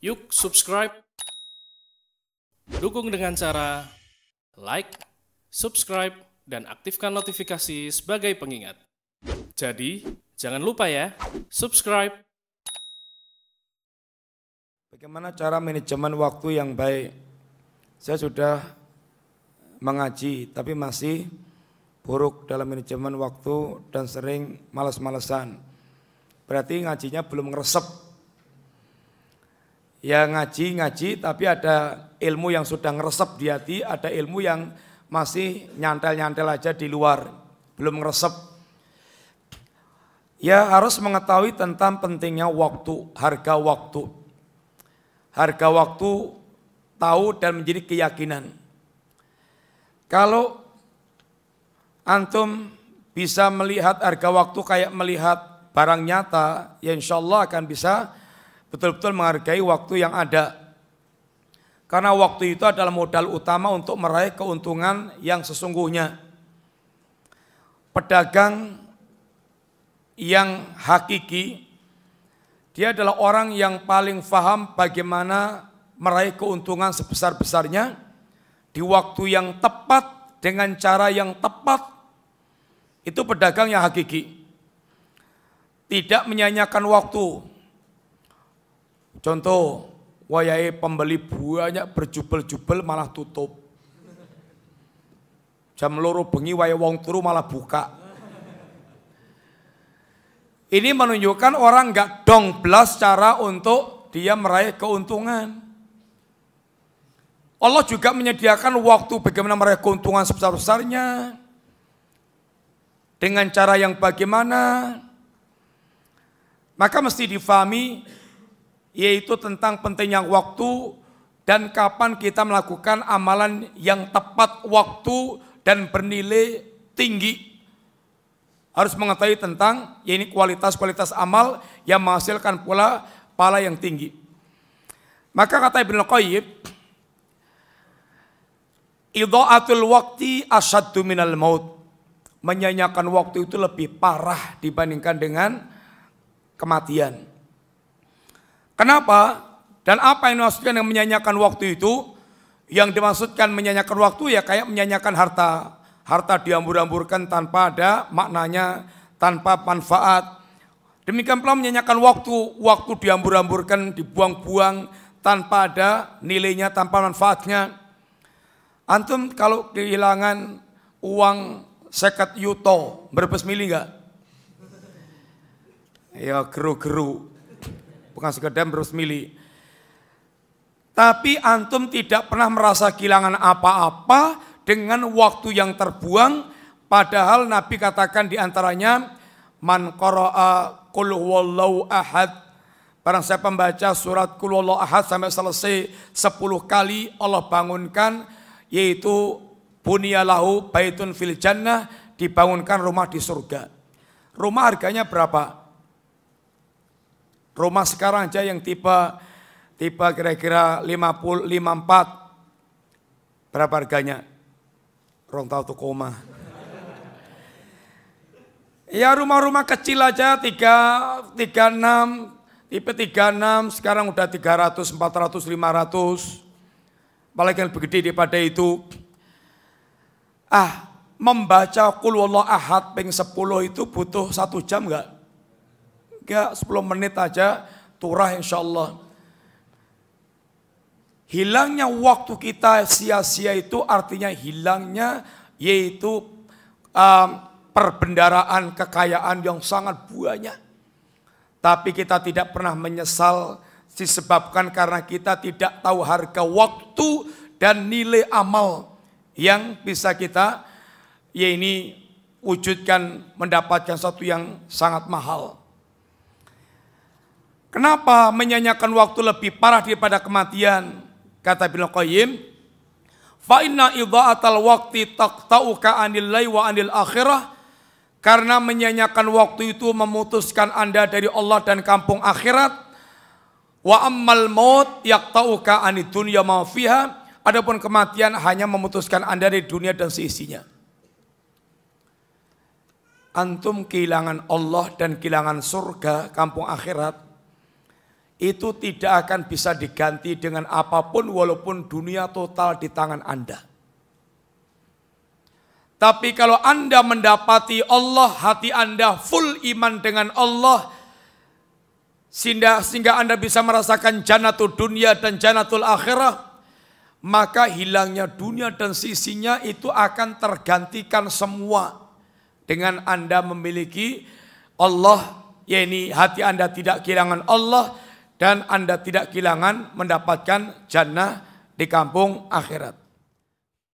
Yuk subscribe. Dukung dengan cara like, subscribe, dan aktifkan notifikasi sebagai pengingat. Jadi, jangan lupa ya, subscribe. Bagaimana cara manajemen waktu yang baik? Saya sudah mengaji, tapi masih buruk dalam manajemen waktu dan sering malas-malesan. Berarti ngajinya belum ngeresep ya ngaji-ngaji tapi ada ilmu yang sudah ngeresep di hati, ada ilmu yang masih nyantel-nyantel aja di luar, belum ngeresep. Ya harus mengetahui tentang pentingnya waktu, harga waktu. Harga waktu tahu dan menjadi keyakinan. Kalau antum bisa melihat harga waktu kayak melihat barang nyata, ya insya Allah akan bisa betul-betul menghargai waktu yang ada. Karena waktu itu adalah modal utama untuk meraih keuntungan yang sesungguhnya. Pedagang yang hakiki, dia adalah orang yang paling faham bagaimana meraih keuntungan sebesar-besarnya di waktu yang tepat dengan cara yang tepat. Itu pedagang yang hakiki. Tidak menyanyikan waktu, Contoh, wayai pembeli banyak berjubel-jubel malah tutup. Jam loro bengi wayai wong turu malah buka. Ini menunjukkan orang nggak dong belas cara untuk dia meraih keuntungan. Allah juga menyediakan waktu bagaimana meraih keuntungan sebesar-besarnya. Dengan cara yang bagaimana. Maka mesti difahami yaitu tentang pentingnya waktu dan kapan kita melakukan amalan yang tepat waktu dan bernilai tinggi. Harus mengetahui tentang ya ini kualitas-kualitas amal yang menghasilkan pula pala yang tinggi. Maka kata Ibnu Qayyim, Idha'atul waqti asyaddu minal maut. menyanyikan waktu itu lebih parah dibandingkan dengan kematian. Kenapa? Dan apa yang dimaksudkan yang menyanyikan waktu itu? Yang dimaksudkan menyanyikan waktu ya kayak menyanyikan harta. Harta diambur-amburkan tanpa ada maknanya, tanpa manfaat. Demikian pula menyanyikan waktu, waktu diambur-amburkan, dibuang-buang tanpa ada nilainya, tanpa manfaatnya. Antum kalau kehilangan uang sekat yuto, berbes mili enggak? Ya geru-geru bukan sekedar berus mili. Tapi antum tidak pernah merasa kehilangan apa-apa dengan waktu yang terbuang. Padahal Nabi katakan diantaranya, Man qara'a qul ahad. Barang saya membaca surat qul ahad sampai selesai 10 kali Allah bangunkan yaitu bunyalahu baitun fil jannah dibangunkan rumah di surga. Rumah harganya berapa? Rumah sekarang aja yang tipe tipe kira-kira 50 54 berapa harganya? Rong tahu tuh koma. Ya rumah-rumah kecil aja 3 36 tipe 36 sekarang udah 300 400 500 apalagi yang lebih gede daripada itu. Ah, membaca kul ahad ping 10 itu butuh satu jam enggak? tiga 10 menit aja turah insya Allah. Hilangnya waktu kita sia-sia itu artinya hilangnya yaitu um, perbendaraan kekayaan yang sangat banyak. Tapi kita tidak pernah menyesal disebabkan karena kita tidak tahu harga waktu dan nilai amal yang bisa kita ya ini wujudkan mendapatkan satu yang sangat mahal. Kenapa menyanyikan waktu lebih parah daripada kematian? Kata Ibnu Qayyim, fa inna idha'atal waqti taqta'uka anil lay wa anil akhirah karena menyanyikan waktu itu memutuskan Anda dari Allah dan kampung akhirat. Wa ammal maut yaqta'uka anid dunya ma fiha. Adapun kematian hanya memutuskan Anda dari dunia dan seisinya. Antum kehilangan Allah dan kehilangan surga, kampung akhirat, itu tidak akan bisa diganti dengan apapun walaupun dunia total di tangan Anda. Tapi kalau Anda mendapati Allah, hati Anda full iman dengan Allah, sehingga, sehingga Anda bisa merasakan janatul dunia dan janatul akhirah, maka hilangnya dunia dan sisinya itu akan tergantikan semua dengan Anda memiliki Allah, yakni hati Anda tidak kehilangan Allah, dan Anda tidak kehilangan mendapatkan jannah di kampung akhirat.